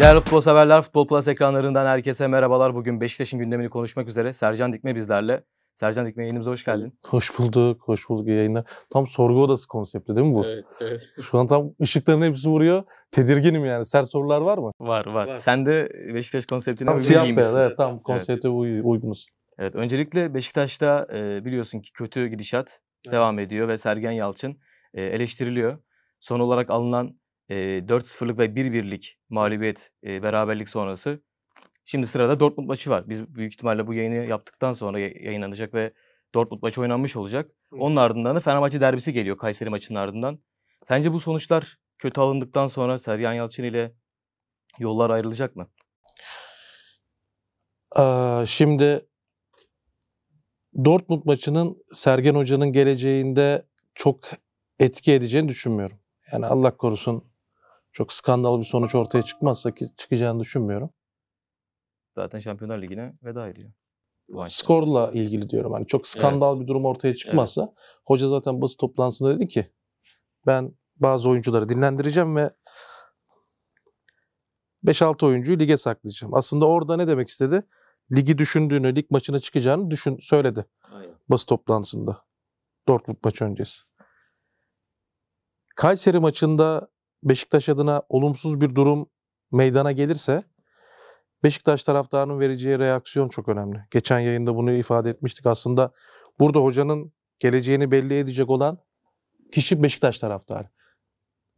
Değerli futbol severler, Futbol Plus ekranlarından herkese merhabalar. Bugün Beşiktaş'ın gündemini konuşmak üzere Sercan Dikme bizlerle. Sercan Dikme yayınımıza hoş geldin. Hoş bulduk, hoş bulduk yayınlar. Tam sorgu odası konsepti değil mi bu? Evet, evet. Şu an tam ışıkların hepsi vuruyor. Tedirginim yani. Sert sorular var mı? Var, var. var. Sen de Beşiktaş konseptine uygun Siyah beyaz, evet tam konsepte evet. uygunuz. Evet, öncelikle Beşiktaş'ta e, biliyorsun ki kötü gidişat evet. devam ediyor ve Sergen Yalçın e, eleştiriliyor. Son olarak alınan e, 4-0'lık ve 1-1'lik mağlubiyet e, beraberlik sonrası. Şimdi sırada Dortmund maçı var. Biz büyük ihtimalle bu yayını yaptıktan sonra yayınlanacak ve Dortmund maçı oynanmış olacak. Onun ardından da Fenerbahçe derbisi geliyor Kayseri maçının ardından. Sence bu sonuçlar kötü alındıktan sonra Sergen Yalçın ile yollar ayrılacak mı? Ee, şimdi Dortmund maçının Sergen Hoca'nın geleceğinde çok etki edeceğini düşünmüyorum. Yani Allah korusun çok skandal bir sonuç ortaya çıkmazsa ki çıkacağını düşünmüyorum. Zaten Şampiyonlar Ligi'ne veda ediyor. Skorla ilgili diyorum. Hani çok skandal evet. bir durum ortaya çıkmazsa evet. hoca zaten basın toplantısında dedi ki ben bazı oyuncuları dinlendireceğim ve 5-6 oyuncuyu lige saklayacağım. Aslında orada ne demek istedi? Ligi düşündüğünü, lig maçına çıkacağını düşün söyledi. Aynen. Basın toplantısında. Dortmund maçı öncesi. Kayseri maçında Beşiktaş adına olumsuz bir durum meydana gelirse Beşiktaş taraftarının vereceği reaksiyon çok önemli. Geçen yayında bunu ifade etmiştik. Aslında burada hocanın geleceğini belli edecek olan kişi Beşiktaş taraftarı.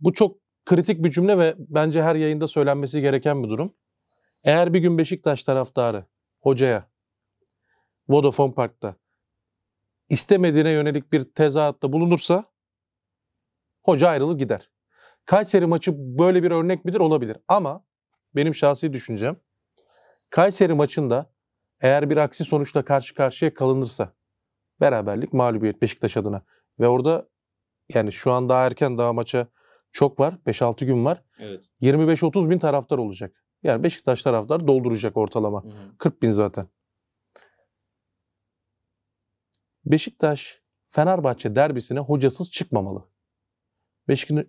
Bu çok kritik bir cümle ve bence her yayında söylenmesi gereken bir durum. Eğer bir gün Beşiktaş taraftarı hocaya Vodafone Park'ta istemediğine yönelik bir tezahüratta bulunursa hoca ayrılır gider. Kayseri maçı böyle bir örnek midir? Olabilir. Ama benim şahsi düşüncem Kayseri maçında eğer bir aksi sonuçla karşı karşıya kalınırsa beraberlik mağlubiyet Beşiktaş adına ve orada yani şu an daha erken daha maça çok var. 5-6 gün var. Evet. 25-30 bin taraftar olacak. Yani Beşiktaş taraftar dolduracak ortalama. Hı hı. 40 bin zaten. Beşiktaş Fenerbahçe derbisine hocasız çıkmamalı.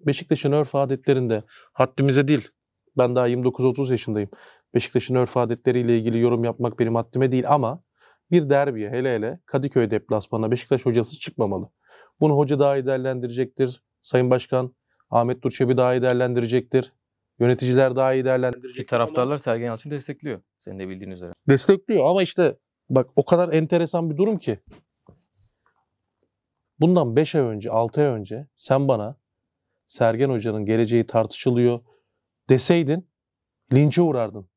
Beşiktaş'ın örf adetlerinde haddimize değil, ben daha 29-30 yaşındayım. Beşiktaş'ın örf adetleriyle ilgili yorum yapmak benim haddime değil ama bir derbiye hele hele Kadıköy deplasmanına Beşiktaş hocası çıkmamalı. Bunu hoca daha iyi değerlendirecektir. Sayın Başkan Ahmet Durçebi daha iyi değerlendirecektir. Yöneticiler daha iyi değerlendirecektir. Ki taraftarlar Sergen Yalçın destekliyor. Senin de bildiğin üzere. Destekliyor ama işte bak o kadar enteresan bir durum ki. Bundan 5 ay önce, 6 ay önce sen bana Sergen Hoca'nın geleceği tartışılıyor deseydin linçe uğrardın.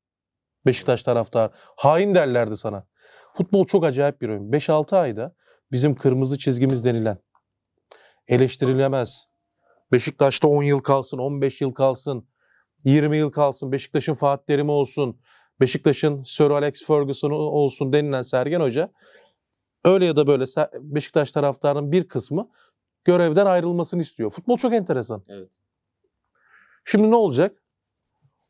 Beşiktaş taraftar hain derlerdi sana. Futbol çok acayip bir oyun. 5-6 ayda bizim kırmızı çizgimiz denilen eleştirilemez. Beşiktaş'ta 10 yıl kalsın, 15 yıl kalsın, 20 yıl kalsın, Beşiktaş'ın Fatih Terim'i olsun, Beşiktaş'ın Sir Alex Ferguson'u olsun denilen Sergen Hoca öyle ya da böyle Beşiktaş taraftarının bir kısmı görevden ayrılmasını istiyor. Futbol çok enteresan. Evet. Şimdi ne olacak?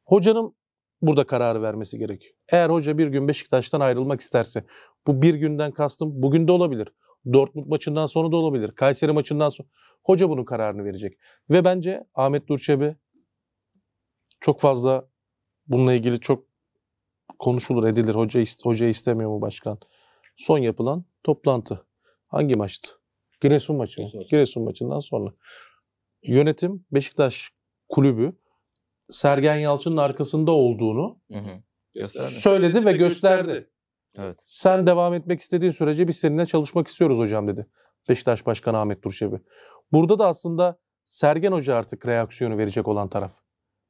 Hocanın burada kararı vermesi gerekiyor. Eğer hoca bir gün Beşiktaş'tan ayrılmak isterse, bu bir günden kastım bugün de olabilir. Dortmund maçından sonra da olabilir. Kayseri maçından sonra. Hoca bunun kararını verecek. Ve bence Ahmet Durçebi çok fazla bununla ilgili çok konuşulur, edilir. Hoca, hoca istemiyor mu başkan? Son yapılan toplantı. Hangi maçtı? Giresun maçı. Giresun. Giresun maçından sonra. Yönetim Beşiktaş kulübü Sergen Yalçın'ın arkasında olduğunu hı hı. söyledi ve gösterdi. Evet. Sen devam etmek istediğin sürece biz seninle çalışmak istiyoruz hocam dedi. Beşiktaş Başkanı Ahmet Durçebi. Burada da aslında Sergen Hoca artık reaksiyonu verecek olan taraf.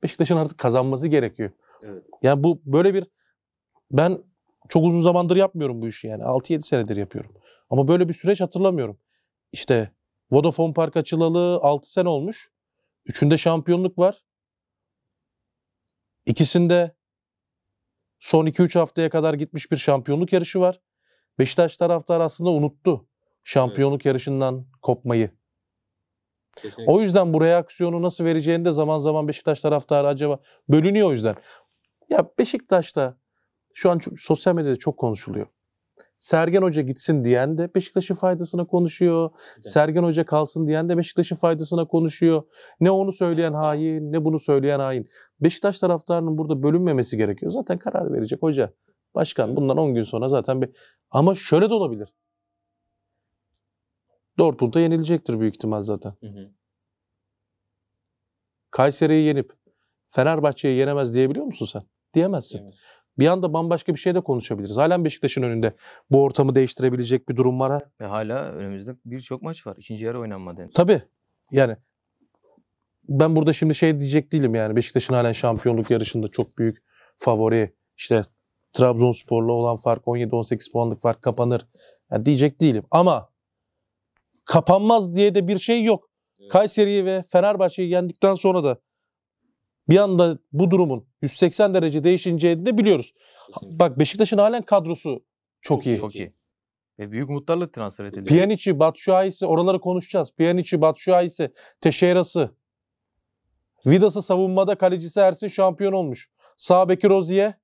Beşiktaş'ın artık kazanması gerekiyor. Evet. Yani bu böyle bir ben çok uzun zamandır yapmıyorum bu işi yani. 6-7 senedir yapıyorum. Ama böyle bir süreç hatırlamıyorum. İşte Vodafone Park açılalı 6 sene olmuş. Üçünde şampiyonluk var. İkisinde son 2-3 haftaya kadar gitmiş bir şampiyonluk yarışı var. Beşiktaş taraftar aslında unuttu şampiyonluk evet. yarışından kopmayı. Kesinlikle. O yüzden bu reaksiyonu nasıl vereceğini de zaman zaman Beşiktaş taraftarı acaba bölünüyor o yüzden. Ya Beşiktaş'ta şu an sosyal medyada çok konuşuluyor. Sergen Hoca gitsin diyen de Beşiktaş'ın faydasına konuşuyor. Evet. Sergen Hoca kalsın diyen de Beşiktaş'ın faydasına konuşuyor. Ne onu söyleyen hain ne bunu söyleyen hain. Beşiktaş taraftarının burada bölünmemesi gerekiyor. Zaten karar verecek hoca. Başkan bundan 10 gün sonra zaten bir... Ama şöyle de olabilir. Dortmund'a yenilecektir büyük ihtimal zaten. Kayseri'yi yenip Fenerbahçe'yi yenemez diyebiliyor musun sen? Diyemezsin. Diyemez. Bir anda bambaşka bir şey de konuşabiliriz. Halen Beşiktaş'ın önünde bu ortamı değiştirebilecek bir durum var. Ha? hala önümüzde birçok maç var. İkinci yarı oynanmadı. henüz. Tabii. Yani ben burada şimdi şey diyecek değilim yani Beşiktaş'ın halen şampiyonluk yarışında çok büyük favori işte Trabzonspor'la olan fark 17-18 puanlık fark kapanır yani diyecek değilim ama kapanmaz diye de bir şey yok. Kayseri'yi ve Fenerbahçe'yi yendikten sonra da bir anda bu durumun 180 derece değişince de biliyoruz. Kesinlikle. Bak Beşiktaş'ın halen kadrosu çok, çok iyi. Çok iyi. Ve büyük umutlarla transfer edildi. Pjanici, Batshuayi'si oraları konuşacağız. Pjanici, Batshuayi'si, Teşeyra'sı. Vidas'ı savunmada kalecisi Ersin şampiyon olmuş. Sağ beki Rozi'ye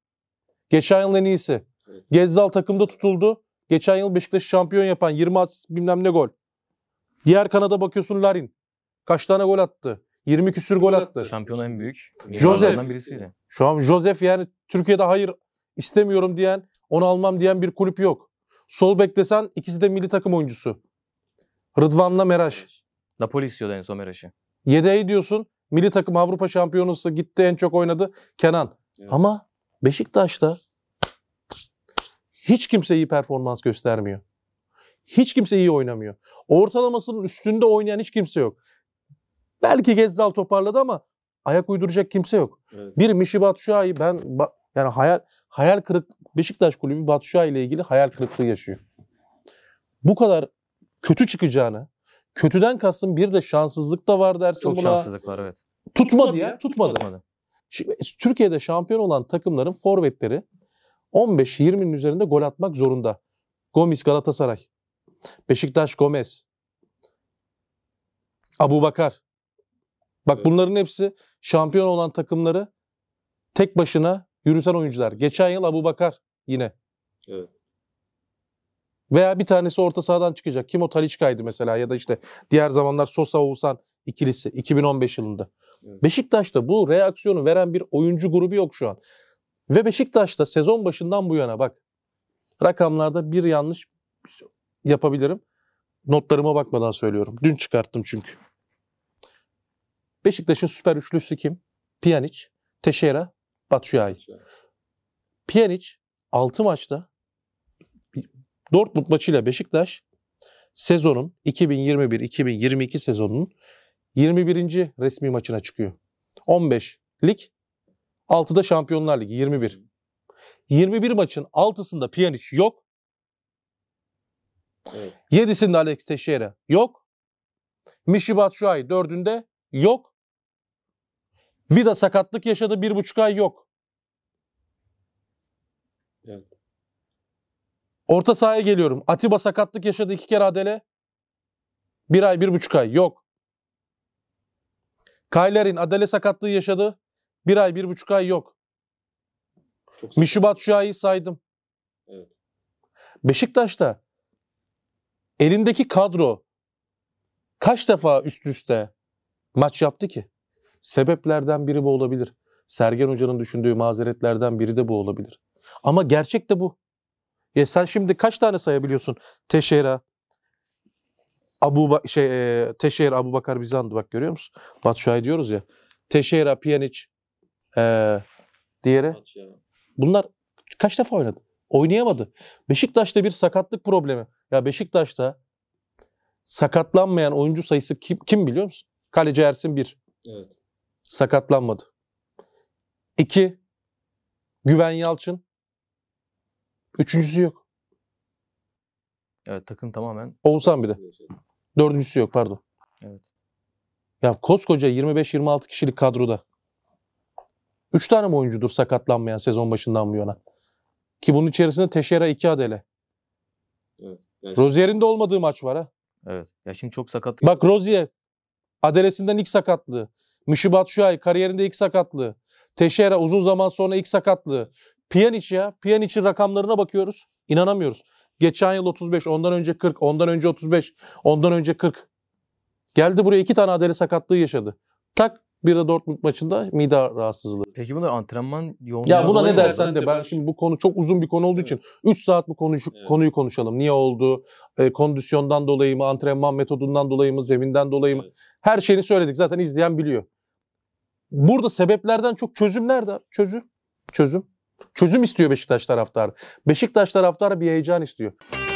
geçen yıl en iyisi. Evet. Gezzal takımda tutuldu. Geçen yıl Beşiktaş şampiyon yapan 20 asist bilmem ne gol. Diğer kanada bakıyorsun Larin. Kaç tane gol attı. 20 küsür gol attı. Şampiyonu en büyük. Josef. Birisiydi. Şu an Josef yani Türkiye'de hayır istemiyorum diyen, onu almam diyen bir kulüp yok. Sol bek desen ikisi de milli takım oyuncusu. Rıdvan'la Meraş. Napoli istiyordu en son Meraş'ı. Yedeği diyorsun. Milli takım Avrupa şampiyonası gitti en çok oynadı Kenan. Evet. Ama Beşiktaş'ta hiç kimse iyi performans göstermiyor. Hiç kimse iyi oynamıyor. Ortalamasının üstünde oynayan hiç kimse yok. Belki Gezzal toparladı ama ayak uyduracak kimse yok. Evet. Bir Mişi Batşuay'ı ben yani hayal hayal kırık Beşiktaş kulübü Batşuay ile ilgili hayal kırıklığı yaşıyor. Bu kadar kötü çıkacağını, kötüden kastım bir de şanssızlık da var dersin Çok buna. şanssızlık var evet. Tutmadı ya tutmadı. tutmadı. Şimdi, e, Türkiye'de şampiyon olan takımların forvetleri 15-20'nin üzerinde gol atmak zorunda. Gomis Galatasaray. Beşiktaş Gomez. Abu Bakar. Bak bunların hepsi şampiyon olan takımları tek başına yürüten oyuncular. Geçen yıl Abu Bakar yine. Evet. Veya bir tanesi orta sahadan çıkacak. Kim o Taliçka'ydı mesela ya da işte diğer zamanlar Sosa Oğuzhan ikilisi 2015 yılında. Evet. Beşiktaş'ta bu reaksiyonu veren bir oyuncu grubu yok şu an. Ve Beşiktaş'ta sezon başından bu yana bak rakamlarda bir yanlış yapabilirim. Notlarıma bakmadan söylüyorum. Dün çıkarttım çünkü. Beşiktaş'ın süper üçlüsü kim? Pjanic, Teixeira, Batshuayi. Pjanic 6 maçta Dortmund maçıyla Beşiktaş sezonun 2021-2022 sezonunun 21. resmi maçına çıkıyor. 15 lig, 6'da Şampiyonlar Ligi 21. 21 maçın 6'sında Pjanic yok. Evet. 7'sinde Alex Teixeira yok. Mishi Batshuayi 4'ünde yok. Vida sakatlık yaşadı bir buçuk ay yok. Evet. Orta sahaya geliyorum. Atiba sakatlık yaşadı iki kere Adele. Bir ay bir buçuk ay yok. Kaylerin Adele sakatlığı yaşadı. Bir ay bir buçuk ay yok. Mişubat Şua'yı saydım. Evet. Beşiktaş'ta elindeki kadro kaç defa üst üste maç yaptı ki? Sebeplerden biri bu olabilir. Sergen Hoca'nın düşündüğü mazeretlerden biri de bu olabilir. Ama gerçek de bu. Ya sen şimdi kaç tane sayabiliyorsun? Teşera, Abu ba şey e, Teşehir Abu Bakar Bizandı bak görüyor musun? Batshuayi diyoruz ya. Teşehir Pjanic e, diğeri. Bunlar kaç defa oynadı? Oynayamadı. Beşiktaş'ta bir sakatlık problemi. Ya Beşiktaş'ta sakatlanmayan oyuncu sayısı kim, kim biliyor musun? Kaleci Ersin 1. Evet sakatlanmadı. 2. Güven Yalçın. Üçüncüsü yok. Evet takım tamamen. Oğuzhan bir de. Dördüncüsü yok pardon. Evet. Ya koskoca 25-26 kişilik kadroda. 3 tane mi oyuncudur sakatlanmayan sezon başından bu yana? Ki bunun içerisinde Teşera 2 adele. Evet. Rozier'in de olmadığı maç var ha. Evet. Ya şimdi çok sakatlık. Bak Rozier adelesinden ilk sakatlığı. Müşibat Şuay kariyerinde ilk sakatlığı. Teşera uzun zaman sonra ilk sakatlığı. Pjanic ya. Pjanic'in rakamlarına bakıyoruz. İnanamıyoruz. Geçen yıl 35, ondan önce 40, ondan önce 35, ondan önce 40. Geldi buraya iki tane adeli sakatlığı yaşadı. Tak bir de Dortmund maçında mide rahatsızlığı. Peki bunlar antrenman yoğunluğu. Ya buna ne dersen de ben şimdi bu konu çok uzun bir konu olduğu için 3 saat bu konuyu evet. konuyu konuşalım. Niye oldu? E, kondisyondan dolayı mı, antrenman metodundan dolayı mı, zeminden dolayı mı? Evet. Her şeyini söyledik zaten izleyen biliyor. Burada sebeplerden çok çözüm nerede? Çözüm. Çözüm. Çözüm istiyor Beşiktaş taraftarı. Beşiktaş taraftarı bir heyecan istiyor.